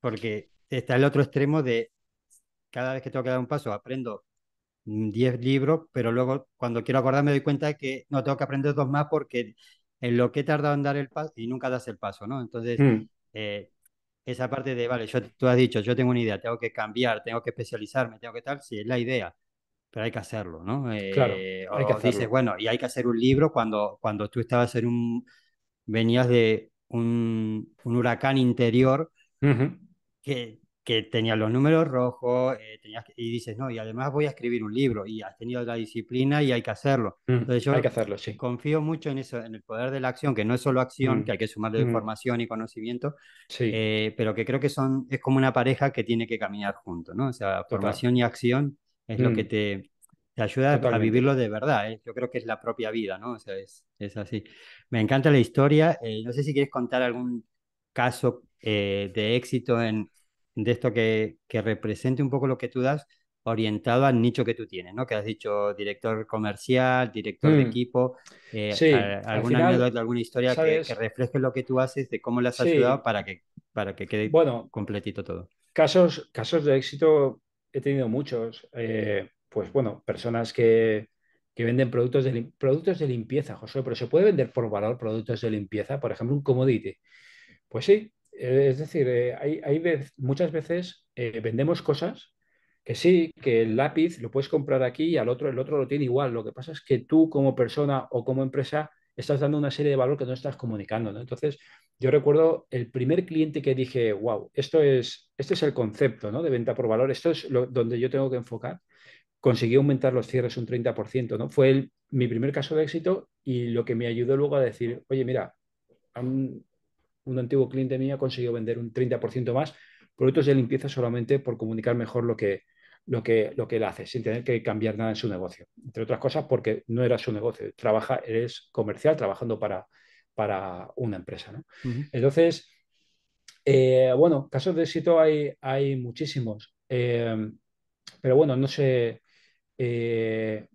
porque está el otro extremo de cada vez que tengo que dar un paso, aprendo 10 libros, pero luego cuando quiero acordar me doy cuenta que no tengo que aprender dos más porque en lo que he tardado en dar el paso y nunca das el paso, ¿no? Entonces, mm. eh, esa parte de, vale, yo, tú has dicho, yo tengo una idea, tengo que cambiar, tengo que especializarme, tengo que tal, sí, es la idea, pero hay que hacerlo, ¿no? claro, eh, dices, bueno, y hay que hacer un libro cuando, cuando tú estabas en un, venías de un, un huracán interior que que tenía los números rojos, eh, y dices, no, y además voy a escribir un libro, y has tenido la disciplina y hay que hacerlo. Mm, Entonces yo hay que hacerlo, sí. confío mucho en eso, en el poder de la acción, que no es solo acción, mm, que hay que sumarle formación mm. información y conocimiento, eh, pero que creo que son, es como una pareja que tiene que caminar junto, ¿no? O sea, formación y acción es lo que te, te ayuda a vivirlo de verdad, ¿eh? yo creo que es la propia vida, ¿no? O sea, es, es así. Me encanta la historia, eh, no sé si quieres contar algún caso de éxito en, de esto que, que represente un poco lo que tú das orientado al nicho que tú tienes, ¿no? Que has dicho director comercial, director de mm. equipo, eh, alguna alguna historia que, refleje lo que tú haces, de cómo le has ayudado para que, para que quede bueno, completito todo. Casos, casos de éxito he tenido muchos. Eh, pues bueno, personas que, que venden productos de, productos de limpieza, José, pero se puede vender por valor productos de limpieza, por ejemplo, un commodity. Pues sí, eh, es decir, eh, hay, muchas veces eh, vendemos cosas que sí, que el lápiz lo puedes comprar aquí y al otro, el otro lo tiene igual. Lo que pasa es que tú como persona o como empresa estás dando una serie de valor que no estás comunicando. Entonces, yo recuerdo el primer cliente que dije, wow, esto es, este es el concepto de venta por valor, esto es lo, donde yo tengo que enfocar. Conseguí aumentar los cierres un 30%, ¿no? Fue mi primer caso de éxito y lo que me ayudó luego a decir, oye, mira, un antiguo cliente mío ha conseguido vender un 30% más productos de limpieza solamente por comunicar mejor lo que, lo que, lo que él hace, sin tener que cambiar nada en su negocio. Entre otras cosas, porque no era su negocio. Trabaja, eres comercial trabajando para, para una empresa. Entonces, eh, bueno, casos de éxito hay, hay muchísimos. Em, pero bueno, no sé. Eh,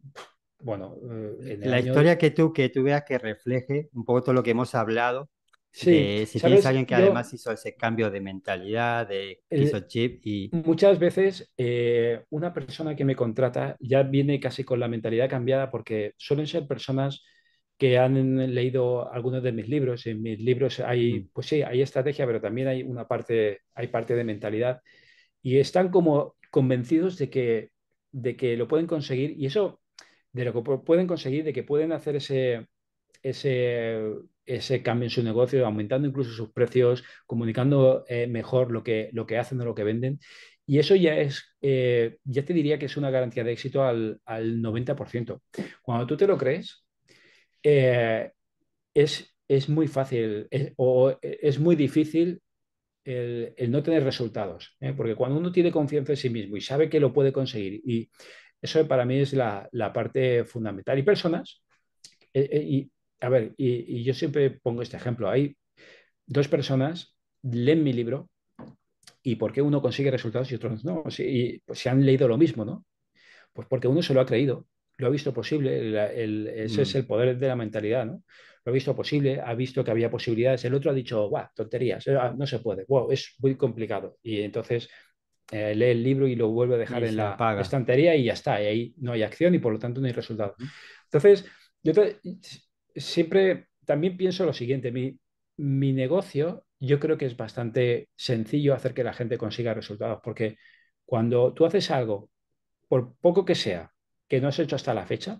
bueno, eh, en la historia que tú, que tú veas que refleje un poco todo lo que hemos hablado, Sí, si tienes alguien que además hizo ese cambio de mentalidad, de hizo chip y... Muchas veces eh, una persona que me contrata ya viene casi con la mentalidad cambiada porque suelen ser personas que han leído algunos de mis libros. En mis libros hay, mm. pues sí, hay estrategia, pero también hay una parte, hay parte de mentalidad. Y están como convencidos de que, de que lo pueden conseguir y eso, de lo que pueden conseguir, de que pueden hacer ese, ese, ese cambio en su negocio, aumentando incluso sus precios, comunicando eh, mejor lo que, lo que hacen o lo que venden. Y eso ya es, eh, ya te diría que es una garantía de éxito al, 90%. Cuando tú te lo crees, eh, es, es, muy fácil o es muy difícil el, no tener resultados. Porque cuando uno tiene confianza en sí mismo y sabe que lo puede conseguir, y eso para mí es la, la parte fundamental. Y personas, y a ver, y, yo siempre pongo este ejemplo. Hay dos personas, leen mi libro, ¿y por qué uno consigue resultados y otros no? y, pues, se han leído lo mismo, ¿no? Pues porque uno se lo ha creído, lo ha visto posible, ese es mm. el poder de la mentalidad, ¿no? Lo ha visto posible, ha visto que había posibilidades, el otro ha dicho, guau, tonterías, eh, ah, no se puede, wow, es muy complicado. Y entonces eh, lee el libro y lo vuelve a dejar en la estantería y ya está, y ahí no hay acción y por lo tanto no hay resultado. Entonces, yo te, siempre también pienso lo siguiente, mi, negocio yo creo que es bastante sencillo hacer que la gente consiga resultados, porque cuando tú haces algo, por poco que sea, que no has hecho hasta la fecha,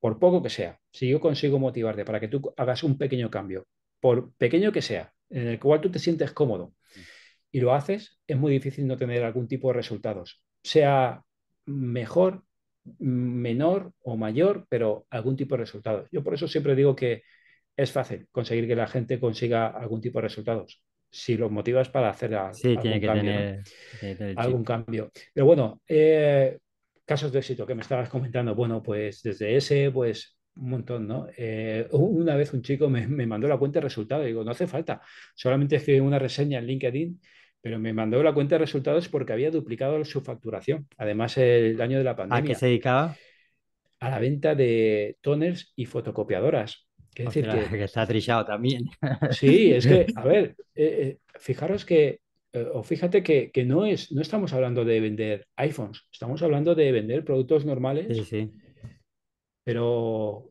por poco que sea, si yo consigo motivarte para que tú hagas un pequeño cambio, por pequeño que sea, en el cual tú te sientes cómodo y lo haces, es muy difícil no tener algún tipo de resultados, sea mejor menor o mayor, pero algún tipo de resultado. Yo por eso siempre digo que es fácil conseguir que la gente consiga algún tipo de resultados. Si los motivas para hacer algún, cambio, Pero bueno, eh, casos de éxito que me estabas comentando. Bueno, pues desde ese, pues un montón, ¿no? Eh, una vez un chico me, mandó la cuenta de resultados. Digo, no hace falta. Solamente escribe una reseña en LinkedIn pero me mandó la cuenta de resultados porque había duplicado su facturación. Además, el daño de la pandemia. ¿A qué se dedicaba? A la venta de toners y fotocopiadoras. decir, que... está trillado también. Sí, es que, a ver, eh, eh, fijaros que, eh, o fíjate que, no, es, no estamos hablando de vender iPhones, estamos hablando de vender productos normales. Sí, sí. Pero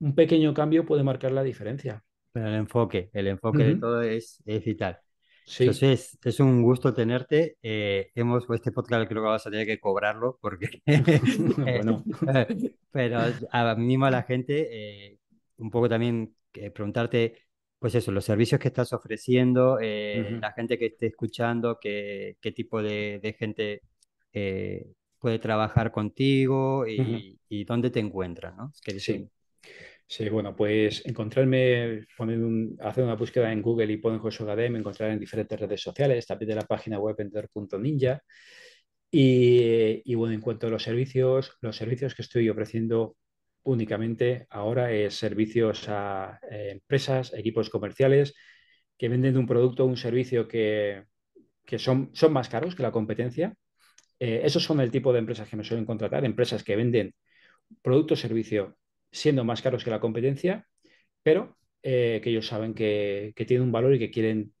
un pequeño cambio puede marcar la diferencia. Pero el enfoque, el enfoque de todo es, es entonces, es un gusto tenerte. Eh, hemos, este podcast creo que vas a tener que cobrarlo porque... Eh, bueno. Eh, pero animo a la gente un poco también preguntarte, pues eso, los servicios que estás ofreciendo, la gente que esté escuchando, qué, qué tipo de, gente puede trabajar contigo y, dónde te encuentras, ¿no? sí. Sí, bueno, pues encontrarme, hacer una búsqueda en Google y poner José Gadé, me encontrarán en diferentes redes sociales, también de la página web vender.ninja. Y, y bueno, en cuanto a los servicios, los servicios que estoy ofreciendo únicamente ahora es servicios a eh, empresas, equipos comerciales que venden un producto o un servicio que, son, son, más caros que la competencia. Eh, esos son el tipo de empresas que me suelen contratar, empresas que venden producto o servicio siendo más caros que la competencia, pero eh, que ellos saben que, tiene tienen un valor y que quieren,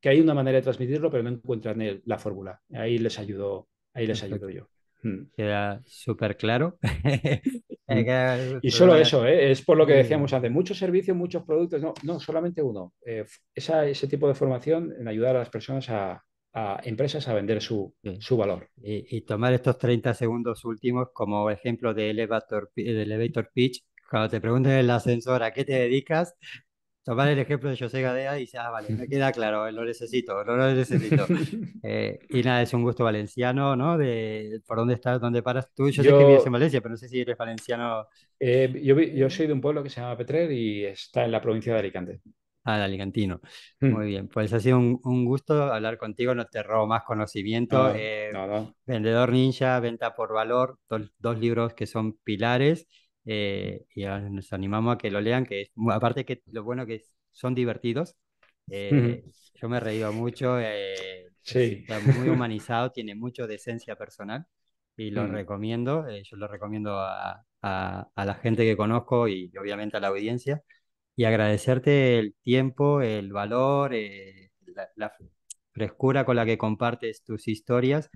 que hay una manera de transmitirlo, pero no encuentran la fórmula. Ahí les ayudo, ahí les ayudo yo. Mm. Mm. Queda súper claro. Mm. y solo eso, ¿eh? es por lo que decíamos hace muchos servicios, muchos productos, no, no solamente uno. Eh, ese tipo de formación en ayudar a las personas a, a empresas a vender su, su valor. Y, y, tomar estos 30 segundos últimos como ejemplo de elevator, de elevator pitch. Cuando te pregunten en el ascensor a qué te dedicas, tomar el ejemplo de José Gadea y decir, ah, vale, me queda claro, lo necesito, lo, necesito. Eh, y nada, es un gusto valenciano, ¿no? De por dónde estás, dónde paras tú. Yo, sé que vives en Valencia, pero no sé si eres valenciano. Eh, yo, yo soy de un pueblo que se llama Petrer y está en la provincia de Alicante. Ah, Al Alicantino. Mm. Muy bien, pues ha sido un, gusto hablar contigo, no te robo más conocimiento. Eh, Vendedor Ninja, Venta por Valor, dos, dos libros que son pilares eh, y nos animamos a que lo lean, que aparte que lo bueno que son divertidos. Eh, yo me he reído mucho, sí. está muy humanizado, tiene mucho de esencia personal y lo mm. recomiendo, yo lo recomiendo a, a la gente que conozco y obviamente a la audiencia y agradecerte el tiempo, el valor, eh, la, frescura con la que compartes tus historias,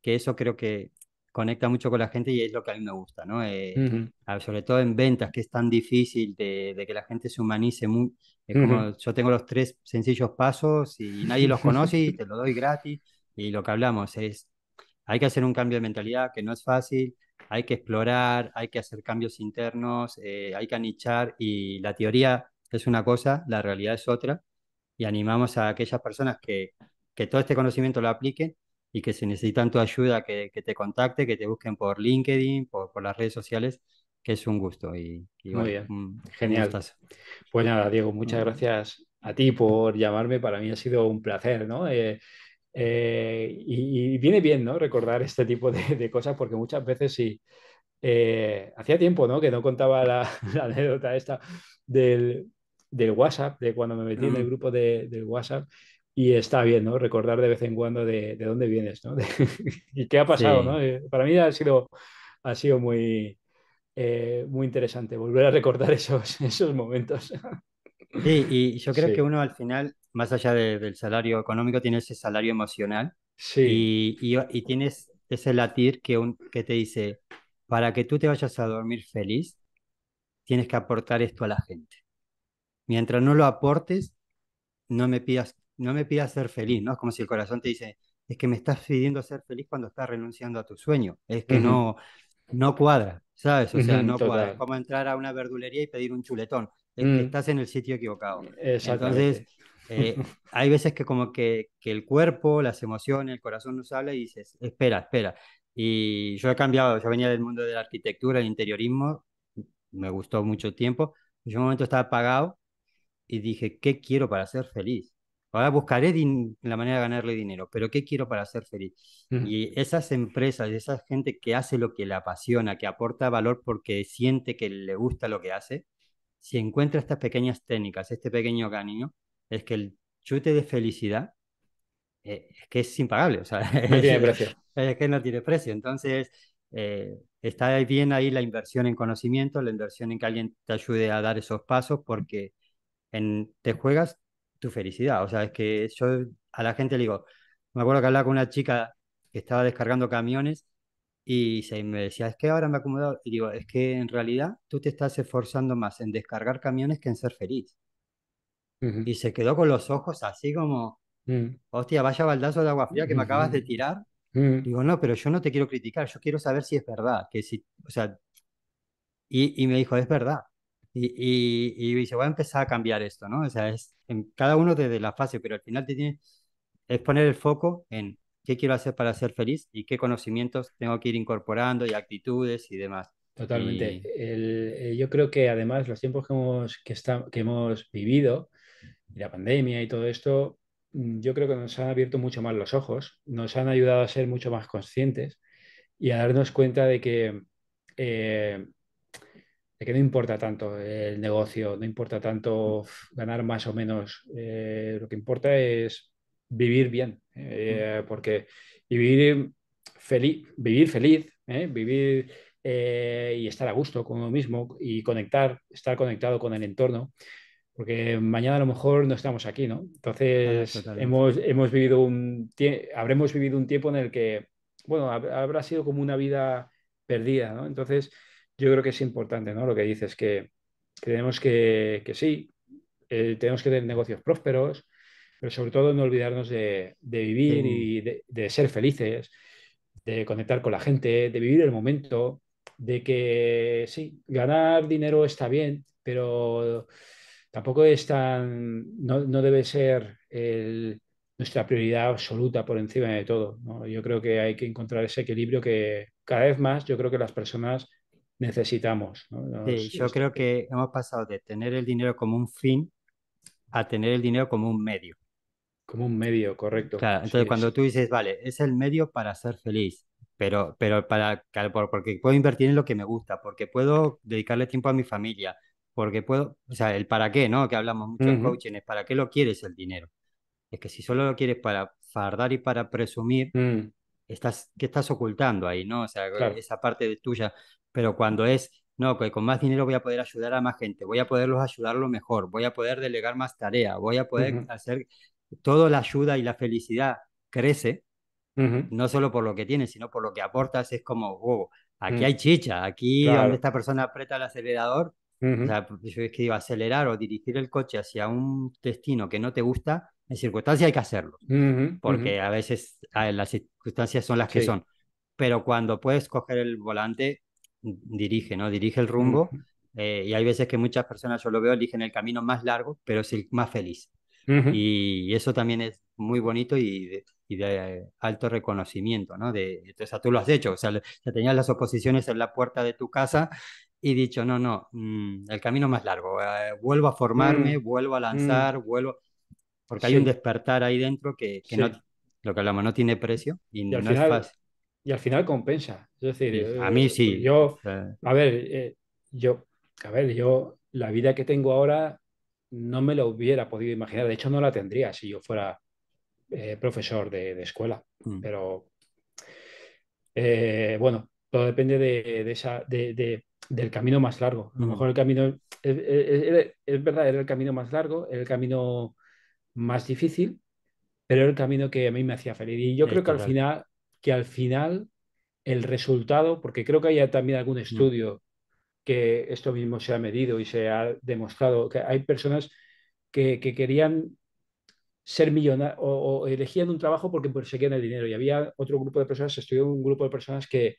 que eso creo que conecta mucho con la gente y es lo que a mí me gusta, ¿no? Eh, sobre todo en ventas, que es tan difícil de, que la gente se humanice. Muy, como yo tengo los tres sencillos pasos y nadie los conoce y te lo doy gratis. Y lo que hablamos es, hay que hacer un cambio de mentalidad, que no es fácil, hay que explorar, hay que hacer cambios internos, eh, hay que anichar y la teoría es una cosa, la realidad es otra, y animamos a aquellas personas que, que todo este conocimiento lo apliquen y que si necesitan tu ayuda, que, te contacte, que te busquen por LinkedIn, por, las redes sociales, que es un gusto. Y, Muy bien, genial. pues nada, Diego, muchas gracias a ti por llamarme, para mí ha sido un placer, ¿no? Eh, eh, y, viene bien, ¿no? Recordar este tipo de, cosas porque muchas veces sí. Eh, hacía tiempo, ¿no? Que no contaba la anécdota esta del, del WhatsApp, de cuando me metí en el mm. grupo de, del WhatsApp. Y está bien, ¿no? Recordar de vez en cuando de, de dónde vienes, ¿no? y qué ha pasado, ¿no? Eh, para mí ha sido, ha sido muy, eh, muy interesante volver a recordar esos, esos momentos. Sí, y yo creo que uno al final, más allá del salario económico, tiene ese salario emocional. Sí. Y, y, y, tienes ese latir que, un, que te dice, para que tú te vayas a dormir feliz, tienes que aportar esto a la gente. Mientras no lo aportes, no me pidas, no me pidas ser feliz, ¿no? Es como si el corazón te dice, es que me estás pidiendo ser feliz cuando estás renunciando a tu sueño. Es que no, no cuadra, ¿sabes? O sea, no cuadra. Es como entrar a una verdulería y pedir un chuletón. Es que mm. estás en el sitio equivocado. Entonces, eh, hay veces que como que, que, el cuerpo, las emociones, el corazón nos habla y dices, espera, espera. Y yo he cambiado, yo venía del mundo de la arquitectura, el interiorismo, me gustó mucho tiempo. Yo en un momento estaba apagado y dije, ¿qué quiero para ser feliz? Ahora buscaré la manera de ganarle dinero, pero ¿qué quiero para ser feliz? Y esas empresas, esa gente que hace lo que le apasiona, que aporta valor porque siente que le gusta lo que hace, si encuentra estas pequeñas técnicas, este pequeño camino, es que el chute de felicidad eh, es que es impagable. O sea, Es que no tiene precio. Entonces, eh, está bien ahí la inversión en conocimiento, la inversión en que alguien te ayude a dar esos pasos, porque en, te juegas tu felicidad. O sea, es que yo a la gente le digo, me acuerdo que hablaba con una chica que estaba descargando camiones y se me decía, es que ahora me acomodado Y digo, es que en realidad tú te estás esforzando más en descargar camiones que en ser feliz. Y se quedó con los ojos así como, mm. hostia, vaya baldazo de agua fría que me acabas de tirar. Mm. Digo, no, pero yo no te quiero criticar, yo quiero saber si es verdad, que si, o sea, y me dijo, es verdad. Y, y, y, dice, voy a empezar a cambiar esto, ¿no? O sea, es en cada uno desde la fase, pero al final te tienes es poner el foco en qué quiero hacer para ser feliz y qué conocimientos tengo que ir incorporando y actitudes y demás. Totalmente. El, eh, yo creo que además los tiempos que hemos, que, está, que hemos vivido, y la pandemia y todo esto, mm, yo creo que nos han abierto mucho más los ojos, nos han ayudado a ser mucho más conscientes y a darnos cuenta de que eh, que no importa tanto el negocio, no importa tanto mm. ganar más o menos, eh, lo que importa es vivir bien, mm. eh, porque vivir feliz, vivir feliz, eh, vivir y estar a gusto con uno mismo y conectar, estar conectado con el entorno, porque mañana a lo mejor no estamos aquí, ¿no? Ah, Entonces hemos, vivido un habremos vivido un tiempo en el que, bueno, habrá sido como una vida perdida, ¿no? Entonces yo creo que es importante, Lo que dices, que, tenemos que, que sí, eh, tenemos que tener negocios prósperos, pero sobre todo no olvidarnos de, vivir y de, ser felices, de conectar con la gente, de vivir el momento, de que sí, ganar dinero está bien, pero tampoco es tan, no, debe ser nuestra prioridad absoluta por encima de todo. Yo creo que hay que encontrar ese equilibrio que cada vez más yo creo que las personas necesitamos. yo creo que hemos pasado de tener el dinero como un fin a tener el dinero como un medio. Como un medio, correcto. entonces cuando tú dices, vale, es el medio para ser feliz, pero, pero para, porque puedo invertir en lo que me gusta, porque puedo dedicarle tiempo a mi familia, porque puedo, o sea, el para qué, ¿no? Que hablamos mucho en coaching, es para qué lo quieres el dinero. Es que si solo lo quieres para fardar y para presumir, mm. estás, ¿qué estás ocultando ahí, no? O sea, esa parte tuya. Pero cuando es, no, que con más dinero voy a poder ayudar a más gente, voy a poderlos lo mejor, voy a poder delegar más tarea, voy a poder hacer toda la ayuda y la felicidad crece, no solo por lo que tienes, sino por lo que aportas, es como, wow, aquí mm. hay chicha, aquí esta persona aprieta el acelerador, o sea, yo es que digo, acelerar o dirigir el coche hacia un destino que no te gusta, en circunstancias hay que hacerlo, porque a veces las circunstancias son las que son. Pero cuando puedes coger el volante, dirige, ¿no? Dirige el mm. rumbo. Eh, y hay veces que muchas personas, yo lo veo, eligen el camino más largo, pero es el más feliz. y, eso también es muy bonito y de, alto reconocimiento, ¿no? De, o tú lo has hecho, o sea, ya tenías las oposiciones en la puerta de tu casa y dicho, no, no, mm, el camino más largo, eh, vuelvo a formarme, mm. vuelvo a lanzar, vuelvo, porque hay un despertar ahí dentro que, no, lo que hablamos no tiene precio y, no, es fácil y al final compensa. Es decir, eh, a mí sí. Yo, a ver, eh, yo, a ver, yo, la vida que tengo ahora no me la hubiera podido imaginar. De hecho, no la tendría si yo fuera eh, profesor de, escuela. Mm. Pero bueno, todo depende de, esa, de, del camino más largo. A lo mm. mejor el camino, es, es verdad, era el camino más largo, era el camino más difícil, pero era el camino que a mí me hacía feliz. Y yo creo que al final que al final el resultado, porque creo que hay también algún estudio que esto mismo se ha medido y se ha demostrado, que hay personas que, querían ser millonarios o, elegían un trabajo porque perseguían el dinero y había otro grupo de personas, estudió un grupo de personas que,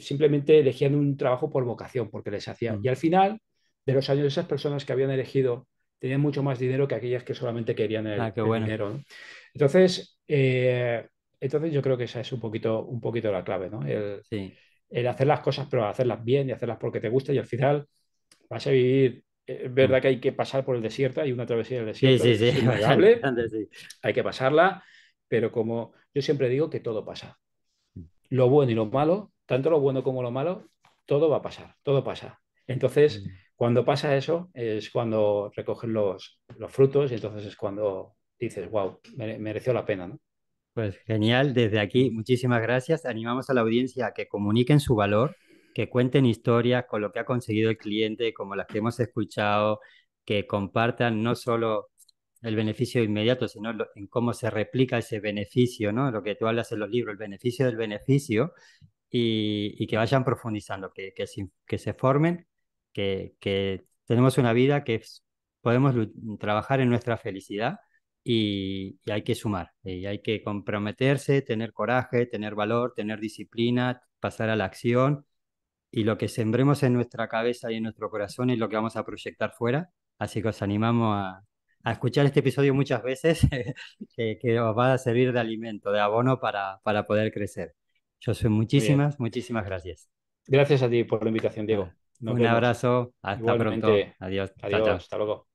simplemente elegían un trabajo por vocación, porque les hacían. Mm. Y al final de los años esas personas que habían elegido tenían mucho más dinero que aquellas que solamente querían el, ah, dinero. Entonces, eh, entonces yo creo que esa es un poquito, un poquito la clave, ¿no? El, hacer las cosas, pero hacerlas bien y hacerlas porque te gusta y al final vas a vivir eh, es verdad mm. que hay que pasar por el desierto, hay una travesía del desierto. Sí, sí, sí, Hay que pasarla, pero como yo siempre digo que todo pasa. Mm. Lo bueno y lo malo, tanto lo bueno como lo malo, todo va a pasar, todo pasa. Entonces, mm. cuando pasa eso, es cuando recoges los, los, frutos y entonces es cuando dices, wow, mereció la pena, ¿no? Pues genial, desde aquí muchísimas gracias. Animamos a la audiencia a que comuniquen su valor, que cuenten historias con lo que ha conseguido el cliente, como las que hemos escuchado, que compartan no solo el beneficio inmediato, sino en cómo se replica ese beneficio, ¿no? Lo que tú hablas en los libros, el beneficio del beneficio, y, que vayan profundizando, que, que se formen, que, que tenemos una vida que podemos trabajar en nuestra felicidad y, hay que sumar, y hay que comprometerse, tener coraje, tener valor, tener disciplina, pasar a la acción y lo que sembremos en nuestra cabeza y en nuestro corazón es lo que vamos a proyectar fuera. Así que os animamos a, escuchar este episodio muchas veces, que, os va a servir de alimento, de abono para, para poder crecer. Yo soy muchísimas, muchísimas gracias. Gracias a ti por la invitación, Diego. Un abrazo, hasta pronto. Adiós. hasta luego.